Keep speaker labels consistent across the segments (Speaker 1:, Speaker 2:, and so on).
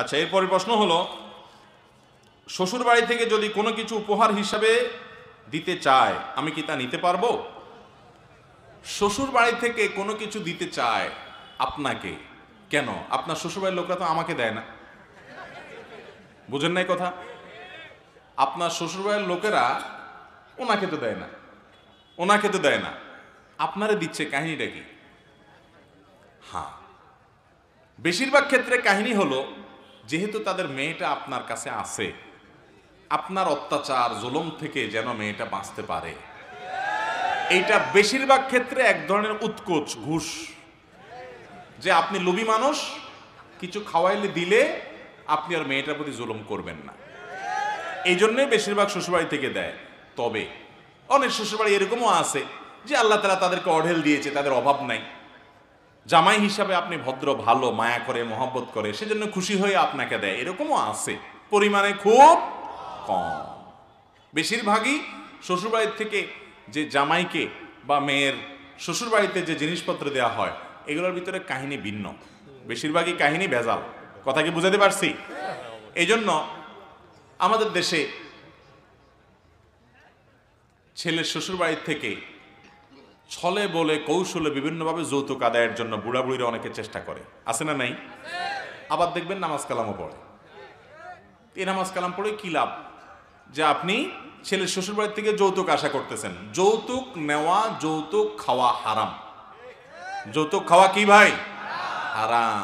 Speaker 1: আচ্ছা এরপরে প্রশ্ন হলো শ্বশুর বাড়ি থেকে যদি কোনো কিছু উপহার হিসাবে দিতে চায় আমি কি তা নিতে পারবো শ্বশুর বাড়ি থেকে কোনো কিছু দিতে চায় আপনাকে কেন আপনার শ্বশুরবাড়ির লোকরা তো আমাকে দেয় না বুঝেন নাই কথা আপনার শ্বশুরবাড়ির লোকেরা ওনাকে তো দেয় না ওনাকে তো দেয় না আপনারে দিচ্ছে কাহিনীটা কি হ্যাঁ বেশিরভাগ ক্ষেত্রে কাহিনী হলো যেহেতু তাদের মেয়েটা আপনার কাছে আছে আপনার অত্যাচার জুলুম থেকে যেন মেয়েটা বাঁচতে পারে এইটা বেশিরভাগ ক্ষেত্রে এক ধরনের উৎকোচ ঘুষ যে আপনি লোভী মানুষ কিছু খাওয়াইলে দিলে আপনি আর মেয়েটার প্রতি জুলুম করবেন না এই জন্যে বেশিরভাগ শ্বশুরবাড়ি থেকে দেয় তবে অনেক শ্বশুরবাড়ি এরকমও আছে যে আল্লাহ তালা তাদেরকে অঢেল দিয়েছে তাদের অভাব নাই জামাই হিসাবে আপনি ভদ্র ভালো মায়া করে মহব্বত করে সেজন্য খুশি হয়ে আপনাকে দেয় এরকমও আছে পরিমাণে খুব কম বেশিরভাগই শ্বশুরবাড়ির থেকে যে জামাইকে বা মেয়ের শ্বশুরবাড়িতে যে জিনিসপত্র দেওয়া হয় এগুলোর ভিতরে কাহিনী ভিন্ন বেশিরভাগই কাহিনী ভেজাল কথা কি বুঝাতে পারছি এই জন্য আমাদের দেশে ছেলের শ্বশুরবাড়ির থেকে ছলে বলে কৌশলে বিভিন্নভাবে যৌতুক আদায়ের জন্য বুড়াবুড়িরা অনেকে চেষ্টা করে আছে না নাই আবার দেখবেন নামাজ কালামও পড়ে এই নামাজ কালাম পড়ে কী লাভ যে আপনি ছেলের শ্বশুরবাড়ির থেকে যৌতুক আশা করতেছেন যৌতুক নেওয়া যৌতুক খাওয়া হারাম যৌতুক খাওয়া কি ভাই হারাম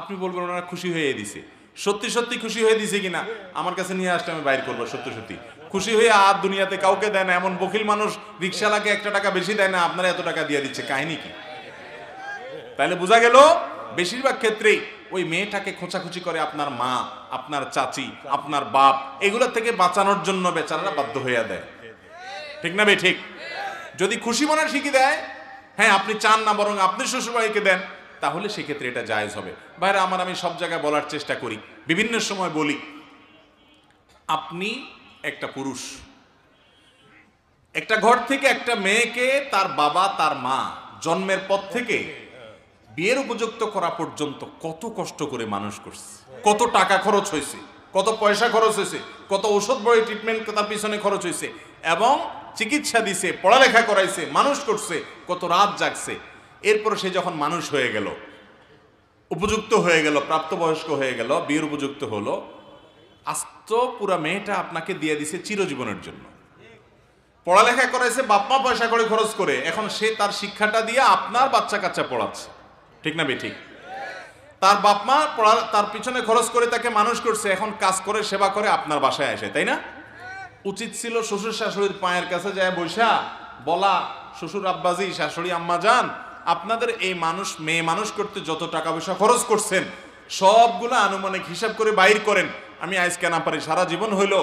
Speaker 1: আপনি বলবেন ওনারা খুশি হয়ে দিছে সত্যি সত্যি খুশি হয়ে দিছে কিনা আমার কাছে নিয়ে আসলে আমি বাইর করবো সত্যি সত্যি খুশি হয়ে আর দুনিয়াতে কাউকে দেয় না এমন বকিল মানুষ রিক্সাওয়ালাকে একটা টাকা বেশি দেয় না আপনারা এত টাকা দিয়ে দিচ্ছে কাহিনী কি তাহলে বোঝা গেল বেশিরভাগ ক্ষেত্রেই ওই মেয়েটাকে খোঁচাখুচি করে আপনার মা আপনার চাচি আপনার বাপ এগুলো থেকে বাঁচানোর জন্য বেচারারা বাধ্য হইয়া দেয় ঠিক না ভাই ঠিক যদি খুশি মনে শিখি দেয় হ্যাঁ আপনি চান না বরং আপনি শ্বশুরবাড়িকে দেন তাহলে সেক্ষেত্রে এটা জায়েজ হবে বাইরে আমার আমি সব জায়গায় বলার চেষ্টা করি বিভিন্ন সময় বলি আপনি একটা পুরুষ একটা ঘর থেকে একটা মেয়েকে তার বাবা তার মা জন্মের পর থেকে বিয়ের উপযুক্ত করা পর্যন্ত কত কষ্ট করে মানুষ করছে কত টাকা খরচ হয়েছে কত পয়সা খরচ হয়েছে কত ওষুধ বড় ট্রিটমেন্ট তার পিছনে খরচ হয়েছে এবং চিকিৎসা দিছে পড়ালেখা করাইছে মানুষ করছে কত রাত জাগছে এরপর সে যখন মানুষ হয়ে গেল উপযুক্ত হয়ে গেল প্রাপ্তবয়স্ক হয়ে গেল বীর উপযুক্ত হলো আস্ত পুরা মেয়েটা আপনাকে দিয়ে দিছে চিরজীবনের জন্য পড়ালেখা করেছে বাপমা পয়সা করে খরচ করে এখন সে তার শিক্ষাটা দিয়ে আপনার বাচ্চা কাচ্চা পড়াচ্ছে ঠিক না ঠিক তার বাপমা পড়া তার পিছনে খরচ করে তাকে মানুষ করছে এখন কাজ করে সেবা করে আপনার বাসায় আসে তাই না উচিত ছিল শ্বশুর শাশুড়ির পায়ের কাছে যায় বৈশা বলা শ্বশুর আব্বাজি শাশুড়ি আম্মা যান আপনাদের এই মানুষ মেয়ে মানুষ করতে যত টাকা পয়সা খরচ করছেন সবগুলো আনুমানিক হিসাব করে বাইর করেন আমি আজকে না পারি সারা জীবন হইল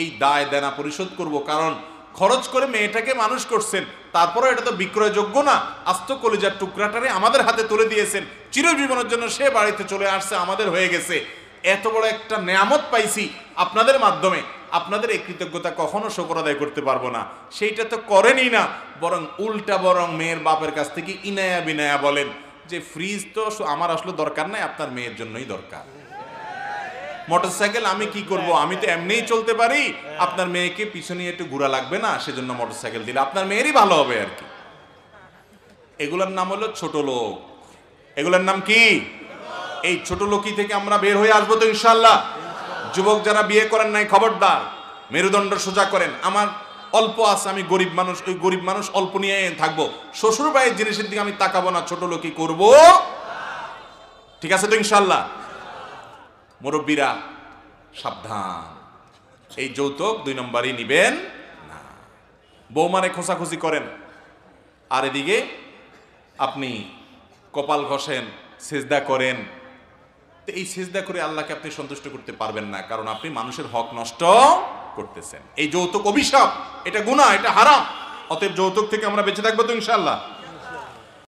Speaker 1: এই দায় দেনা পরিশোধ করব কারণ খরচ করে মেয়েটাকে মানুষ করছেন তারপরে এটা তো বিক্রয়যোগ্য না আস্ত কলিজার টুকরাটারে আমাদের হাতে তুলে দিয়েছেন চিরজীবনের জন্য সে বাড়িতে চলে আসছে আমাদের হয়ে গেছে এত বড় একটা নেয়ামত পাইছি আপনাদের মাধ্যমে আপনাদের এই কৃতজ্ঞতা কখনো শকর আদায় করতে পারবো না সেইটা তো করেনই না বরং উল্টা বরং মেয়ের বাপের কাছ থেকে ইনায়া বিনায়া বলেন যে ফ্রিজ তো আমার আসলে দরকার নাই আপনার মেয়ের জন্যই দরকার মোটরসাইকেল আমি কি করব আমি তো এমনিই চলতে পারি আপনার মেয়েকে পিছনে একটু ঘুরা লাগবে না সেজন্য মোটরসাইকেল দিলে আপনার মেয়েরই ভালো হবে আর কি এগুলোর নাম হলো ছোট লোক এগুলোর নাম কি এই ছোট লোকই থেকে আমরা বের হয়ে আসবো তো ইনশাল্লাহ যুবক যারা বিয়ে করেন নাই খবরদার মেরুদণ্ড সোজা করেন আমার অল্প আছে আমি গরিব মানুষ ওই গরিব মানুষ অল্প নিয়ে থাকবো শ্বশুর ভাইয়ের জিনিসের দিকে আমি তাকাবো না ছোট লোকই করব ঠিক আছে তো ইনশাল্লাহ মুরব্বীরা সাবধান এই যৌতুক দুই নম্বরই নিবেন না বৌমারে খোঁচাখুঁচি করেন আর এদিকে আপনি কপাল ঘষেন সেজদা করেন তো এই সেজদা করে আল্লাহকে আপনি সন্তুষ্ট করতে পারবেন না কারণ আপনি মানুষের হক নষ্ট করতেছেন এই যৌতুক অভিশাপ এটা গুণা এটা হারাম অতএব যৌতুক থেকে আমরা বেঁচে থাকবো তো ইনশাল্লাহ